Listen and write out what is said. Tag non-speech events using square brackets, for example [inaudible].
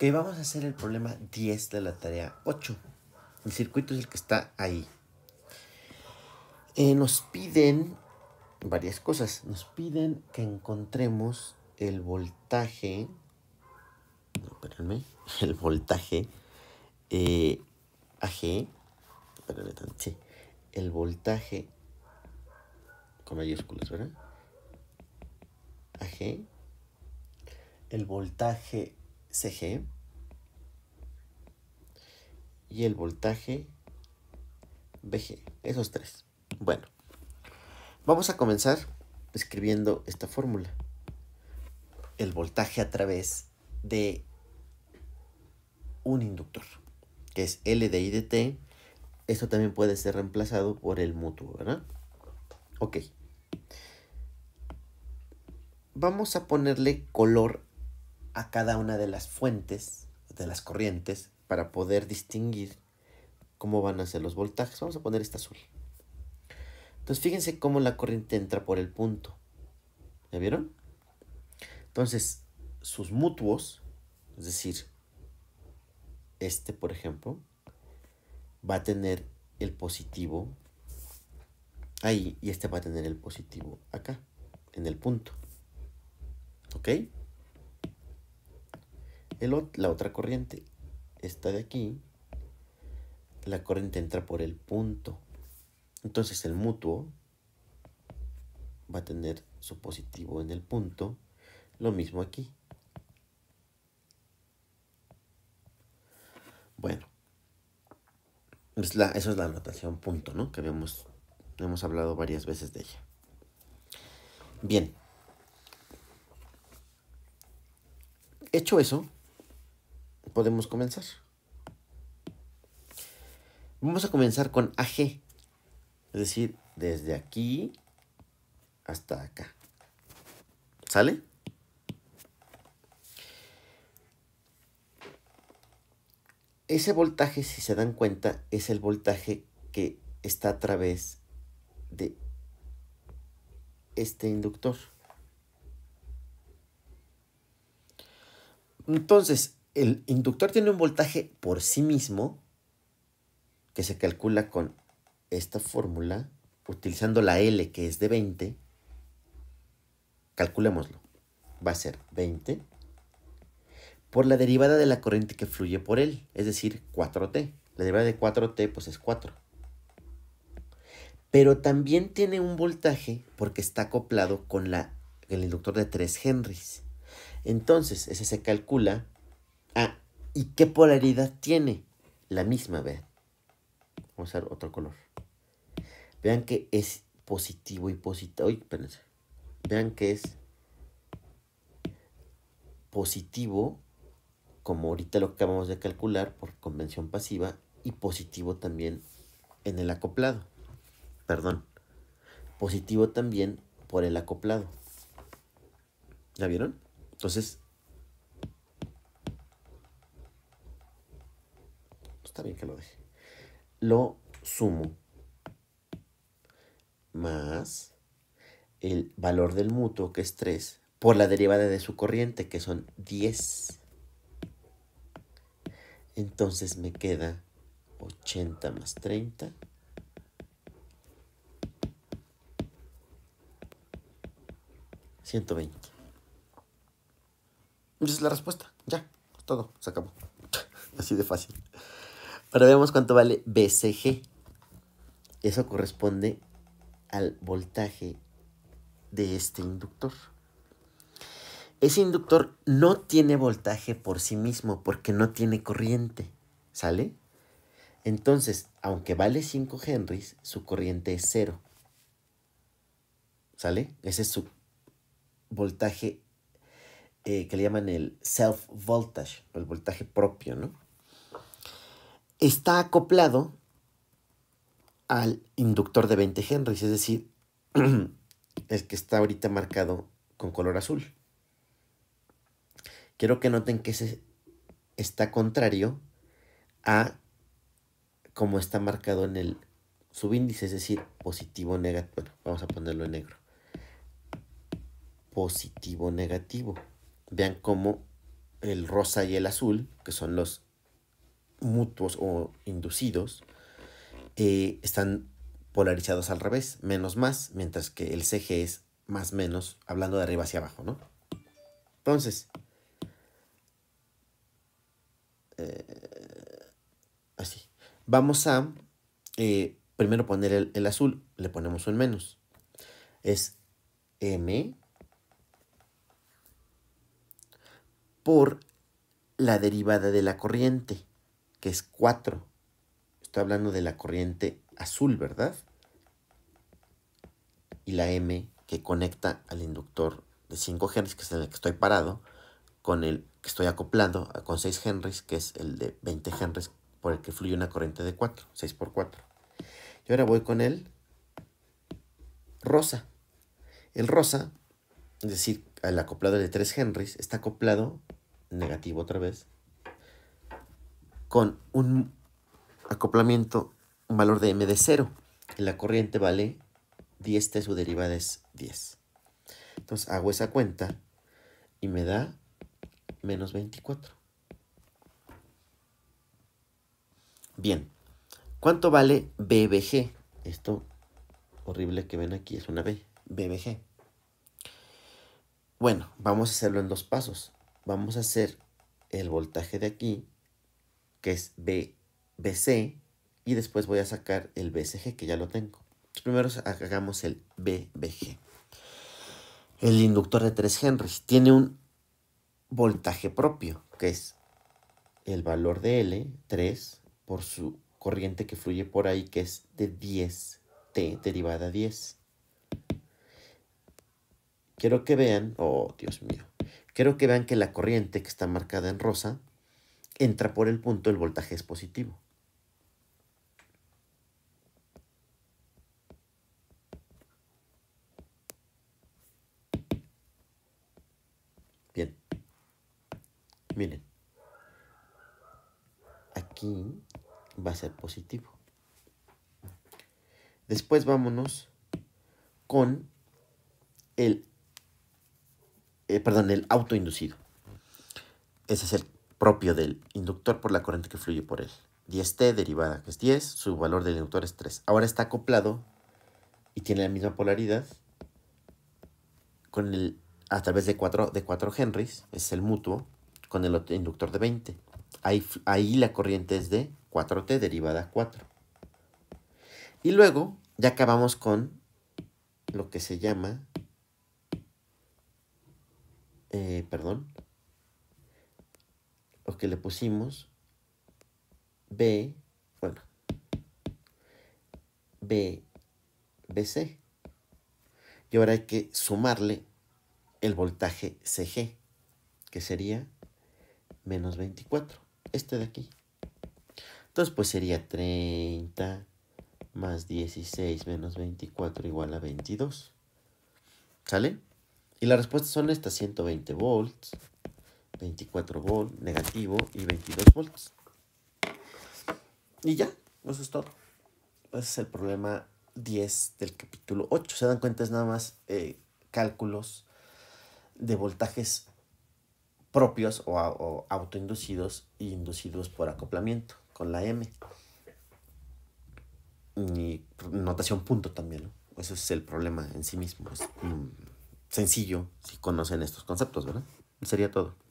que vamos a hacer el problema 10 de la tarea 8. El circuito es el que está ahí. Eh, nos piden varias cosas. Nos piden que encontremos el voltaje. No, espérenme. [laughs] El voltaje eh, AG. Espérenme, sí. El voltaje con mayúsculas, ¿verdad? AG. El voltaje CG y el voltaje VG. Esos tres. Bueno, vamos a comenzar escribiendo esta fórmula. El voltaje a través de un inductor, que es L de I T. Esto también puede ser reemplazado por el mutuo, ¿verdad? Ok. Vamos a ponerle color a cada una de las fuentes, de las corrientes, para poder distinguir cómo van a ser los voltajes. Vamos a poner esta azul. Entonces fíjense cómo la corriente entra por el punto. ¿Ya vieron? Entonces, sus mutuos, es decir, este por ejemplo, va a tener el positivo ahí y este va a tener el positivo acá, en el punto. ¿Ok? la otra corriente, esta de aquí, la corriente entra por el punto. Entonces el mutuo va a tener su positivo en el punto. Lo mismo aquí. Bueno, Esa eso es la anotación punto, ¿no? Que habíamos, hemos hablado varias veces de ella. Bien. Hecho eso, podemos comenzar. Vamos a comenzar con AG, es decir, desde aquí hasta acá. ¿Sale? Ese voltaje, si se dan cuenta, es el voltaje que está a través de este inductor. Entonces, el inductor tiene un voltaje por sí mismo que se calcula con esta fórmula, utilizando la L que es de 20. Calculémoslo. Va a ser 20 por la derivada de la corriente que fluye por él, es decir, 4T. La derivada de 4T pues es 4. Pero también tiene un voltaje porque está acoplado con la, el inductor de 3 Henrys. Entonces, ese se calcula Ah, ¿y qué polaridad tiene? La misma, vean. Vamos a usar otro color. Vean que es positivo y positivo. Uy, espérense. Vean que es positivo, como ahorita lo acabamos de calcular por convención pasiva, y positivo también en el acoplado. Perdón. Positivo también por el acoplado. ¿Ya vieron? Entonces, bien que lo deje. Lo sumo más el valor del mutuo, que es 3, por la derivada de su corriente, que son 10. Entonces me queda 80 más 30. ¿120? Esa es la respuesta. Ya, todo, se acabó. [laughs] Así de fácil. Pero vemos cuánto vale BCG. Eso corresponde al voltaje de este inductor. Ese inductor no tiene voltaje por sí mismo porque no tiene corriente, ¿sale? Entonces, aunque vale 5 henrys, su corriente es cero. ¿Sale? Ese es su voltaje eh, que le llaman el self-voltage, el voltaje propio, ¿no? está acoplado al inductor de 20 henrys, es decir, [clears throat] el que está ahorita marcado con color azul. Quiero que noten que ese está contrario a como está marcado en el subíndice, es decir, positivo, negativo. Bueno, vamos a ponerlo en negro. Positivo, negativo. Vean cómo el rosa y el azul, que son los mutuos o inducidos eh, están polarizados al revés, menos más, mientras que el CG es más menos, hablando de arriba hacia abajo, ¿no? Entonces, eh, así. Vamos a eh, primero poner el, el, azul, le ponemos un menos. Es M por la derivada de la corriente que es 4. Estoy hablando de la corriente azul, ¿verdad? Y la M que conecta al inductor de 5 Hz, que es en el que estoy parado, con el que estoy acoplado con 6 Hz, que es el de 20 Hz, por el que fluye una corriente de 4, 6 por 4. Y ahora voy con el rosa. El rosa, es decir, el acoplado de 3 Hz, está acoplado, negativo otra vez, con un acoplamiento, un valor de M de 0. la corriente vale 10 T, su derivada es 10. Entonces hago esa cuenta y me da menos 24. Bien, ¿cuánto vale BBG? Esto horrible que ven aquí es una B, BBG. Bueno, vamos a hacerlo en dos pasos. Vamos a hacer el voltaje de aquí que es B, BC, y después voy a sacar el BCG, que ya lo tengo. primero hagamos el BBG. El inductor de 3 Henry tiene un voltaje propio, que es el valor de L, 3, por su corriente que fluye por ahí, que es de 10, T derivada 10. Quiero que vean, oh Dios mío, quiero que vean que la corriente que está marcada en rosa entra por el punto, el voltaje es positivo. Bien. Miren. Aquí va a ser positivo. Después vámonos con el, eh, perdón, el autoinducido. Ese es el propio del inductor por la corriente que fluye por él. 10T derivada, que es 10, su valor del inductor es 3. Ahora está acoplado y tiene la misma polaridad con el, a través de 4, de 4 Henrys, es el mutuo, con el otro inductor de 20. Ahí, ahí la corriente es de 4T derivada 4. Y luego ya acabamos con lo que se llama, eh, perdón, o que le pusimos B, bueno, B, BC. Y ahora hay que sumarle el voltaje CG, que sería menos 24, este de aquí. Entonces, pues sería 30 más 16 menos 24 igual a 22. ¿Sale? Y la respuesta son estas, 120 volts, 24 volt negativo y 22 volts. Y ya, eso es todo. Ese es el problema 10 del capítulo 8. Se dan cuenta, es nada más eh, cálculos de voltajes propios o, autoinducidos e inducidos por acoplamiento con la M. Y notación punto también, ¿no? Eso es el problema en sí mismo. Es mm, sencillo si conocen estos conceptos, ¿verdad? Sería todo.